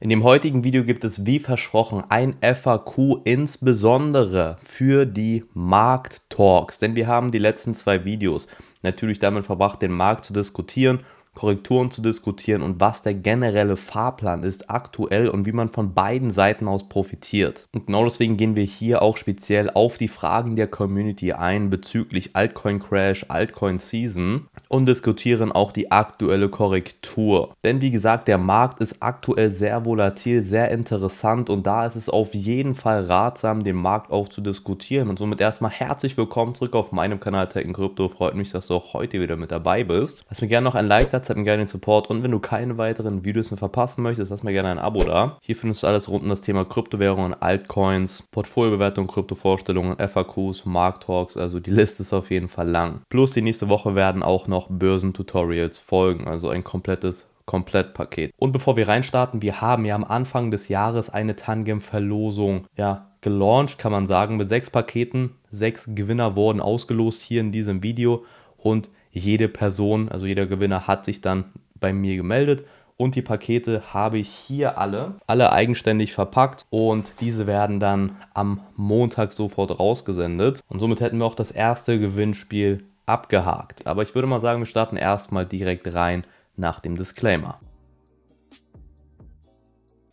In dem heutigen Video gibt es wie versprochen ein FAQ insbesondere für die Markttalks, denn wir haben die letzten zwei Videos natürlich damit verbracht, den Markt zu diskutieren Korrekturen zu diskutieren und was der generelle Fahrplan ist aktuell und wie man von beiden Seiten aus profitiert. Und genau deswegen gehen wir hier auch speziell auf die Fragen der Community ein bezüglich Altcoin Crash, Altcoin Season und diskutieren auch die aktuelle Korrektur. Denn wie gesagt, der Markt ist aktuell sehr volatil, sehr interessant und da ist es auf jeden Fall ratsam, den Markt auch zu diskutieren. Und somit erstmal herzlich willkommen zurück auf meinem Kanal Tech Crypto. Freut mich, dass du auch heute wieder mit dabei bist. Lass mir gerne noch ein Like da Zeit, mir gerne den Support und wenn du keine weiteren Videos mehr verpassen möchtest, lass mir gerne ein Abo da. Hier findest du alles rund um das Thema Kryptowährungen, Altcoins, Portfoliobewertung, Kryptovorstellungen, FAQs, Markttalks, also die Liste ist auf jeden Fall lang. Plus die nächste Woche werden auch noch Börsentutorials folgen, also ein komplettes Komplettpaket. Und bevor wir reinstarten, wir haben ja am Anfang des Jahres eine Tangem-Verlosung ja, gelauncht, kann man sagen, mit sechs Paketen. Sechs Gewinner wurden ausgelost hier in diesem Video und jede Person, also jeder Gewinner hat sich dann bei mir gemeldet und die Pakete habe ich hier alle, alle eigenständig verpackt und diese werden dann am Montag sofort rausgesendet. Und somit hätten wir auch das erste Gewinnspiel abgehakt. Aber ich würde mal sagen, wir starten erstmal direkt rein nach dem Disclaimer.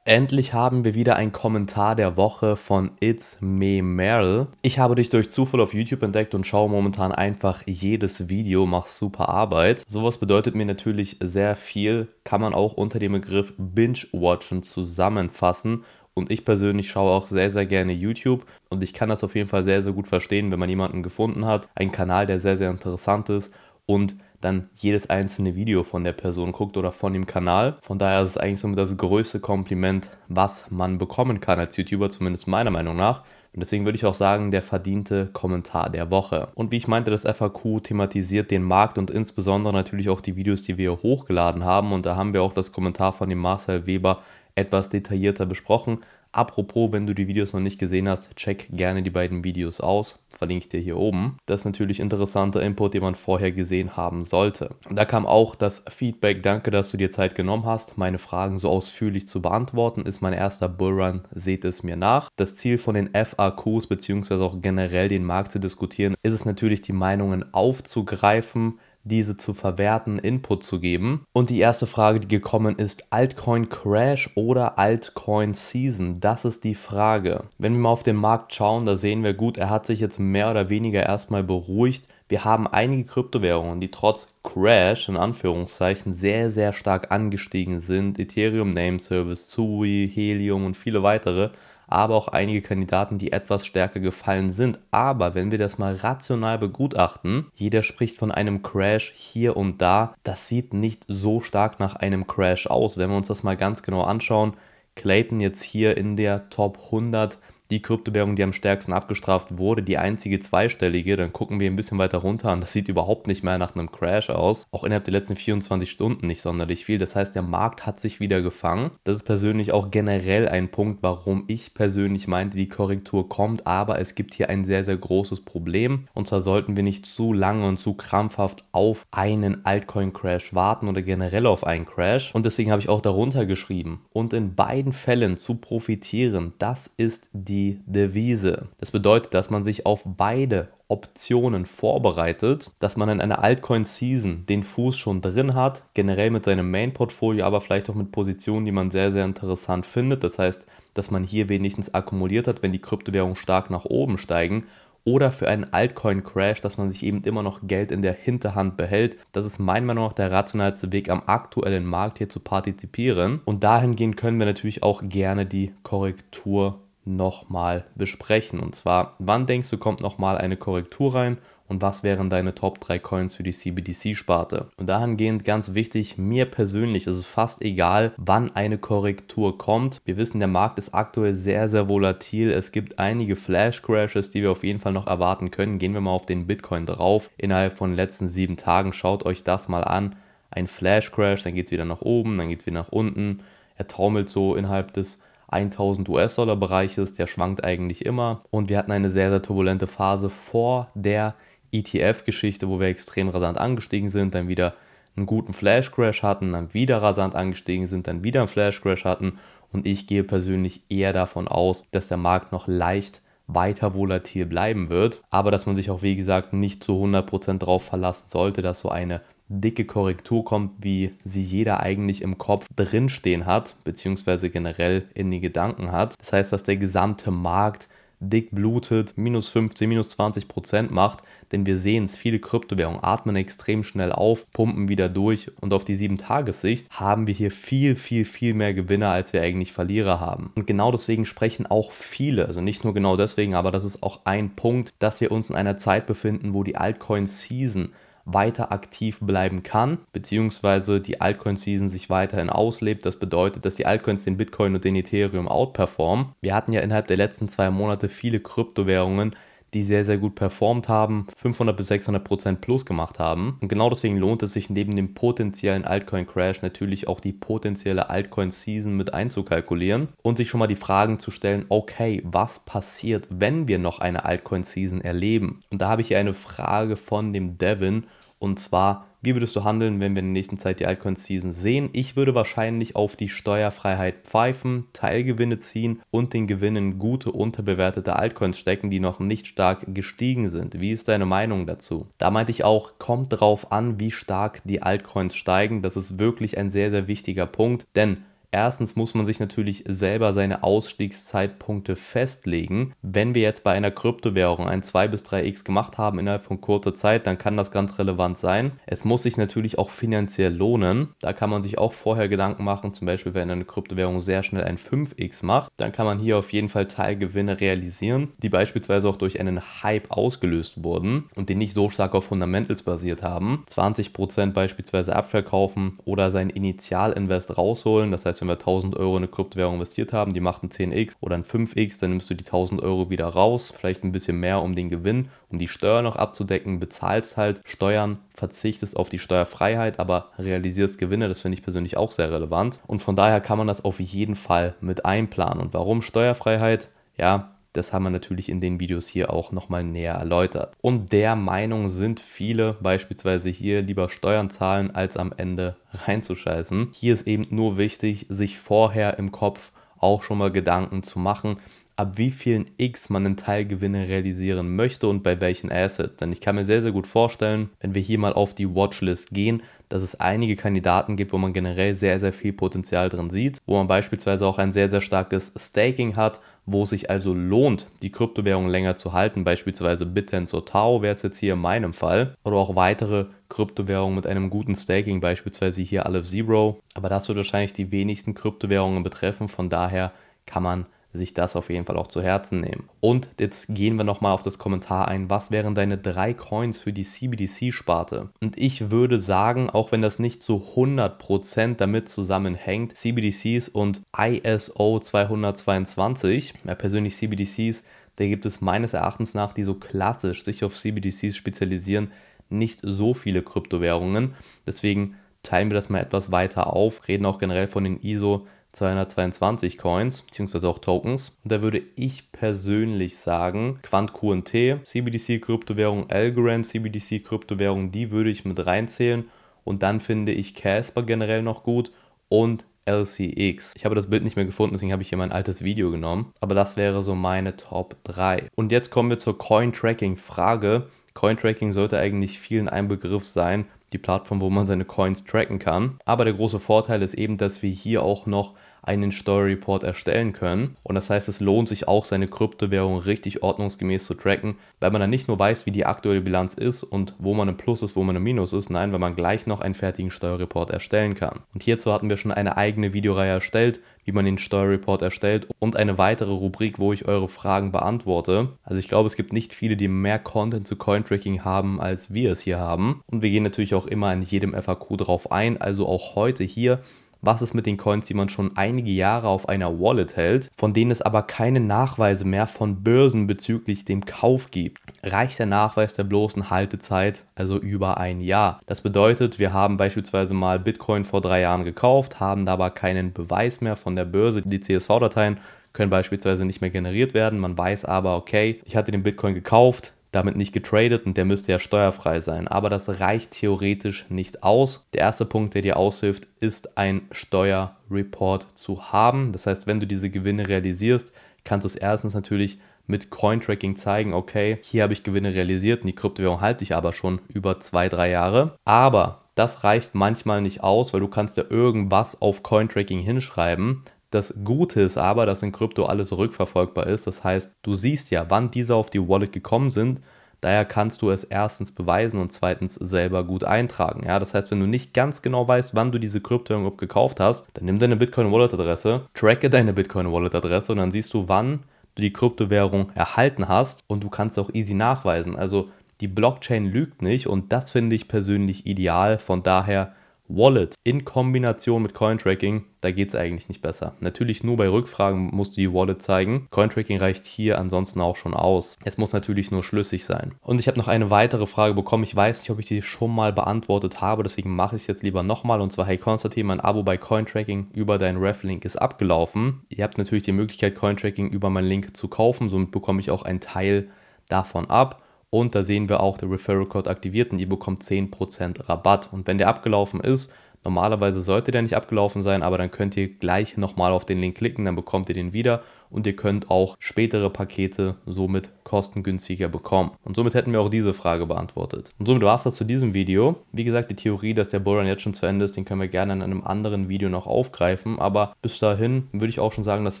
Endlich haben wir wieder einen Kommentar der Woche von It's Me Merrill. Ich habe dich durch Zufall auf YouTube entdeckt und schaue momentan einfach jedes Video, mach super Arbeit. Sowas bedeutet mir natürlich sehr viel, kann man auch unter dem Begriff Binge-Watchen zusammenfassen. Und ich persönlich schaue auch sehr, sehr gerne YouTube und ich kann das auf jeden Fall sehr, sehr gut verstehen, wenn man jemanden gefunden hat, einen Kanal, der sehr, sehr interessant ist und dann jedes einzelne Video von der Person guckt oder von dem Kanal. Von daher ist es eigentlich somit das größte Kompliment, was man bekommen kann als YouTuber, zumindest meiner Meinung nach. Und deswegen würde ich auch sagen, der verdiente Kommentar der Woche. Und wie ich meinte, das FAQ thematisiert den Markt und insbesondere natürlich auch die Videos, die wir hochgeladen haben. Und da haben wir auch das Kommentar von dem Marcel Weber etwas detaillierter besprochen. Apropos, wenn du die Videos noch nicht gesehen hast, check gerne die beiden Videos aus, verlinke ich dir hier oben. Das ist natürlich interessanter Input, den man vorher gesehen haben sollte. Da kam auch das Feedback, danke, dass du dir Zeit genommen hast, meine Fragen so ausführlich zu beantworten, ist mein erster Bullrun, seht es mir nach. Das Ziel von den FAQs bzw. auch generell den Markt zu diskutieren, ist es natürlich, die Meinungen aufzugreifen, diese zu verwerten, Input zu geben. Und die erste Frage, die gekommen ist, Altcoin Crash oder Altcoin Season? Das ist die Frage. Wenn wir mal auf den Markt schauen, da sehen wir gut, er hat sich jetzt mehr oder weniger erstmal beruhigt. Wir haben einige Kryptowährungen, die trotz Crash in Anführungszeichen sehr, sehr stark angestiegen sind. Ethereum Name Service, Sui, Helium und viele weitere aber auch einige Kandidaten, die etwas stärker gefallen sind. Aber wenn wir das mal rational begutachten, jeder spricht von einem Crash hier und da. Das sieht nicht so stark nach einem Crash aus. Wenn wir uns das mal ganz genau anschauen, Clayton jetzt hier in der Top 100 die Kryptowährung, die am stärksten abgestraft wurde, die einzige zweistellige. Dann gucken wir ein bisschen weiter runter und das sieht überhaupt nicht mehr nach einem Crash aus. Auch innerhalb der letzten 24 Stunden nicht sonderlich viel. Das heißt, der Markt hat sich wieder gefangen. Das ist persönlich auch generell ein Punkt, warum ich persönlich meinte, die Korrektur kommt. Aber es gibt hier ein sehr, sehr großes Problem. Und zwar sollten wir nicht zu lange und zu krampfhaft auf einen Altcoin-Crash warten oder generell auf einen Crash. Und deswegen habe ich auch darunter geschrieben. Und in beiden Fällen zu profitieren, das ist die die Devise. Das bedeutet, dass man sich auf beide Optionen vorbereitet, dass man in einer Altcoin-Season den Fuß schon drin hat, generell mit seinem Main-Portfolio, aber vielleicht auch mit Positionen, die man sehr, sehr interessant findet. Das heißt, dass man hier wenigstens akkumuliert hat, wenn die Kryptowährungen stark nach oben steigen oder für einen Altcoin-Crash, dass man sich eben immer noch Geld in der Hinterhand behält. Das ist meiner Meinung nach der rationalste Weg, am aktuellen Markt hier zu partizipieren. Und dahingehend können wir natürlich auch gerne die Korrektur nochmal besprechen. Und zwar, wann denkst du, kommt nochmal eine Korrektur rein und was wären deine Top 3 Coins für die CBDC-Sparte? Und dahingehend ganz wichtig, mir persönlich ist es fast egal, wann eine Korrektur kommt. Wir wissen, der Markt ist aktuell sehr, sehr volatil. Es gibt einige Flash-Crashes, die wir auf jeden Fall noch erwarten können. Gehen wir mal auf den Bitcoin drauf. Innerhalb von den letzten sieben Tagen schaut euch das mal an. Ein Flash-Crash, dann geht es wieder nach oben, dann geht es wieder nach unten. Er taumelt so innerhalb des 1000 US-Dollar Bereich ist. Der schwankt eigentlich immer. Und wir hatten eine sehr, sehr turbulente Phase vor der ETF-Geschichte, wo wir extrem rasant angestiegen sind, dann wieder einen guten Flash-Crash hatten, dann wieder rasant angestiegen sind, dann wieder einen Flash-Crash hatten. Und ich gehe persönlich eher davon aus, dass der Markt noch leicht weiter volatil bleiben wird, aber dass man sich auch wie gesagt nicht zu 100% darauf verlassen sollte, dass so eine dicke Korrektur kommt, wie sie jeder eigentlich im Kopf drinstehen hat, beziehungsweise generell in den Gedanken hat. Das heißt, dass der gesamte Markt dick blutet, minus 15, minus 20 Prozent macht, denn wir sehen es, viele Kryptowährungen atmen extrem schnell auf, pumpen wieder durch und auf die 7-Tages-Sicht haben wir hier viel, viel, viel mehr Gewinner, als wir eigentlich Verlierer haben. Und genau deswegen sprechen auch viele, also nicht nur genau deswegen, aber das ist auch ein Punkt, dass wir uns in einer Zeit befinden, wo die Altcoin-Season weiter aktiv bleiben kann, beziehungsweise die Altcoin-Season sich weiterhin auslebt. Das bedeutet, dass die Altcoins den Bitcoin und den Ethereum outperformen. Wir hatten ja innerhalb der letzten zwei Monate viele Kryptowährungen, die sehr, sehr gut performt haben, 500 bis 600 Prozent plus gemacht haben. Und genau deswegen lohnt es sich neben dem potenziellen Altcoin-Crash natürlich auch die potenzielle Altcoin-Season mit einzukalkulieren und sich schon mal die Fragen zu stellen, okay, was passiert, wenn wir noch eine Altcoin-Season erleben? Und da habe ich hier eine Frage von dem Devin und zwar, wie würdest du handeln, wenn wir in der nächsten Zeit die Altcoin-Season sehen? Ich würde wahrscheinlich auf die Steuerfreiheit pfeifen, Teilgewinne ziehen und den Gewinnen gute, unterbewertete Altcoins stecken, die noch nicht stark gestiegen sind. Wie ist deine Meinung dazu? Da meinte ich auch, kommt drauf an, wie stark die Altcoins steigen. Das ist wirklich ein sehr, sehr wichtiger Punkt, denn Erstens muss man sich natürlich selber seine Ausstiegszeitpunkte festlegen. Wenn wir jetzt bei einer Kryptowährung ein 2 bis 3x gemacht haben innerhalb von kurzer Zeit, dann kann das ganz relevant sein. Es muss sich natürlich auch finanziell lohnen. Da kann man sich auch vorher Gedanken machen, zum Beispiel wenn eine Kryptowährung sehr schnell ein 5x macht, dann kann man hier auf jeden Fall Teilgewinne realisieren, die beispielsweise auch durch einen Hype ausgelöst wurden und die nicht so stark auf Fundamentals basiert haben. 20% beispielsweise abverkaufen oder sein Initialinvest rausholen. Das heißt, wenn wir 1000 Euro in eine Kryptowährung investiert haben, die macht ein 10x oder ein 5x, dann nimmst du die 1000 Euro wieder raus, vielleicht ein bisschen mehr, um den Gewinn, um die Steuer noch abzudecken, bezahlst halt Steuern, verzichtest auf die Steuerfreiheit, aber realisierst Gewinne. Das finde ich persönlich auch sehr relevant. Und von daher kann man das auf jeden Fall mit einplanen. Und warum Steuerfreiheit? Ja, das haben wir natürlich in den Videos hier auch nochmal näher erläutert. Und der Meinung sind viele, beispielsweise hier lieber Steuern zahlen, als am Ende reinzuscheißen. Hier ist eben nur wichtig, sich vorher im Kopf auch schon mal Gedanken zu machen, ab wie vielen X man einen Teilgewinne realisieren möchte und bei welchen Assets. Denn ich kann mir sehr, sehr gut vorstellen, wenn wir hier mal auf die Watchlist gehen, dass es einige Kandidaten gibt, wo man generell sehr, sehr viel Potenzial drin sieht, wo man beispielsweise auch ein sehr, sehr starkes Staking hat, wo es sich also lohnt, die Kryptowährung länger zu halten, beispielsweise Bittensor Tau wäre es jetzt hier in meinem Fall, oder auch weitere Kryptowährungen mit einem guten Staking, beispielsweise hier Aleph Zero. Aber das wird wahrscheinlich die wenigsten Kryptowährungen betreffen, von daher kann man sich das auf jeden Fall auch zu Herzen nehmen. Und jetzt gehen wir nochmal auf das Kommentar ein. Was wären deine drei Coins für die CBDC-Sparte? Und ich würde sagen, auch wenn das nicht zu 100% damit zusammenhängt, CBDCs und ISO 222, ja persönlich CBDCs, da gibt es meines Erachtens nach, die so klassisch sich auf CBDCs spezialisieren, nicht so viele Kryptowährungen. Deswegen teilen wir das mal etwas weiter auf, reden auch generell von den ISO 222 Coins, beziehungsweise auch Tokens. Und da würde ich persönlich sagen, Quant QNT, CBDC Kryptowährung Algorand, CBDC Kryptowährung, die würde ich mit reinzählen. Und dann finde ich Casper generell noch gut und LCX. Ich habe das Bild nicht mehr gefunden, deswegen habe ich hier mein altes Video genommen. Aber das wäre so meine Top 3. Und jetzt kommen wir zur Coin-Tracking-Frage. Coin-Tracking sollte eigentlich vielen ein Begriff sein, die Plattform, wo man seine Coins tracken kann. Aber der große Vorteil ist eben, dass wir hier auch noch einen Steuerreport erstellen können. Und das heißt, es lohnt sich auch, seine Kryptowährung richtig ordnungsgemäß zu tracken, weil man dann nicht nur weiß, wie die aktuelle Bilanz ist und wo man im Plus ist, wo man im Minus ist, nein, weil man gleich noch einen fertigen Steuerreport erstellen kann. Und hierzu hatten wir schon eine eigene Videoreihe erstellt, wie man den Steuerreport erstellt und eine weitere Rubrik, wo ich eure Fragen beantworte. Also ich glaube, es gibt nicht viele, die mehr Content zu Cointracking haben, als wir es hier haben. Und wir gehen natürlich auch immer in jedem FAQ drauf ein, also auch heute hier was ist mit den Coins, die man schon einige Jahre auf einer Wallet hält, von denen es aber keine Nachweise mehr von Börsen bezüglich dem Kauf gibt? Reicht der Nachweis der bloßen Haltezeit, also über ein Jahr? Das bedeutet, wir haben beispielsweise mal Bitcoin vor drei Jahren gekauft, haben dabei keinen Beweis mehr von der Börse. Die CSV-Dateien können beispielsweise nicht mehr generiert werden. Man weiß aber, okay, ich hatte den Bitcoin gekauft, damit nicht getradet und der müsste ja steuerfrei sein. Aber das reicht theoretisch nicht aus. Der erste Punkt, der dir aushilft, ist ein Steuerreport zu haben. Das heißt, wenn du diese Gewinne realisierst, kannst du es erstens natürlich mit Cointracking zeigen, okay, hier habe ich Gewinne realisiert und die Kryptowährung halte ich aber schon über zwei, drei Jahre. Aber das reicht manchmal nicht aus, weil du kannst ja irgendwas auf Cointracking hinschreiben, das Gute ist aber, dass in Krypto alles rückverfolgbar ist. Das heißt, du siehst ja, wann diese auf die Wallet gekommen sind. Daher kannst du es erstens beweisen und zweitens selber gut eintragen. Ja, das heißt, wenn du nicht ganz genau weißt, wann du diese Kryptowährung überhaupt gekauft hast, dann nimm deine Bitcoin Wallet Adresse, tracke deine Bitcoin Wallet Adresse und dann siehst du, wann du die Kryptowährung erhalten hast und du kannst auch easy nachweisen. Also die Blockchain lügt nicht und das finde ich persönlich ideal. Von daher Wallet in Kombination mit Cointracking, da geht es eigentlich nicht besser. Natürlich nur bei Rückfragen musst du die Wallet zeigen. Cointracking reicht hier ansonsten auch schon aus. Es muss natürlich nur schlüssig sein. Und ich habe noch eine weitere Frage bekommen. Ich weiß nicht, ob ich die schon mal beantwortet habe, deswegen mache ich es jetzt lieber nochmal. Und zwar, hey Konstantin, mein Abo bei Cointracking über deinen Reflink ist abgelaufen. Ihr habt natürlich die Möglichkeit, Cointracking über meinen Link zu kaufen. Somit bekomme ich auch einen Teil davon ab. Und da sehen wir auch, der Referral Code aktiviert und ihr bekommt 10% Rabatt. Und wenn der abgelaufen ist, normalerweise sollte der nicht abgelaufen sein, aber dann könnt ihr gleich nochmal auf den Link klicken, dann bekommt ihr den wieder und ihr könnt auch spätere Pakete somit kostengünstiger bekommen. Und somit hätten wir auch diese Frage beantwortet. Und somit war es das zu diesem Video. Wie gesagt, die Theorie, dass der Bullrun jetzt schon zu Ende ist, den können wir gerne in einem anderen Video noch aufgreifen. Aber bis dahin würde ich auch schon sagen, das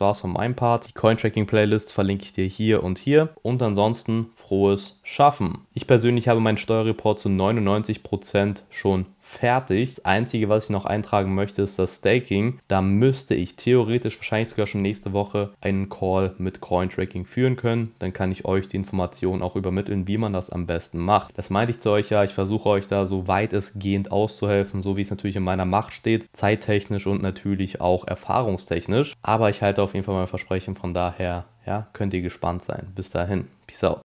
war es von meinem Part. Die Cointracking-Playlist verlinke ich dir hier und hier. Und ansonsten frohes Schaffen. Ich persönlich habe meinen Steuerreport zu 99% Prozent schon fertig. Das Einzige, was ich noch eintragen möchte, ist das Staking. Da müsste ich theoretisch wahrscheinlich sogar schon nächste Woche einen Call mit Cointracking führen können. Dann kann ich euch die Informationen auch übermitteln, wie man das am besten macht. Das meinte ich zu euch ja. Ich versuche euch da so weitestgehend auszuhelfen, so wie es natürlich in meiner Macht steht. Zeittechnisch und natürlich auch erfahrungstechnisch. Aber ich halte auf jeden Fall mein Versprechen. Von daher ja, könnt ihr gespannt sein. Bis dahin. Peace out.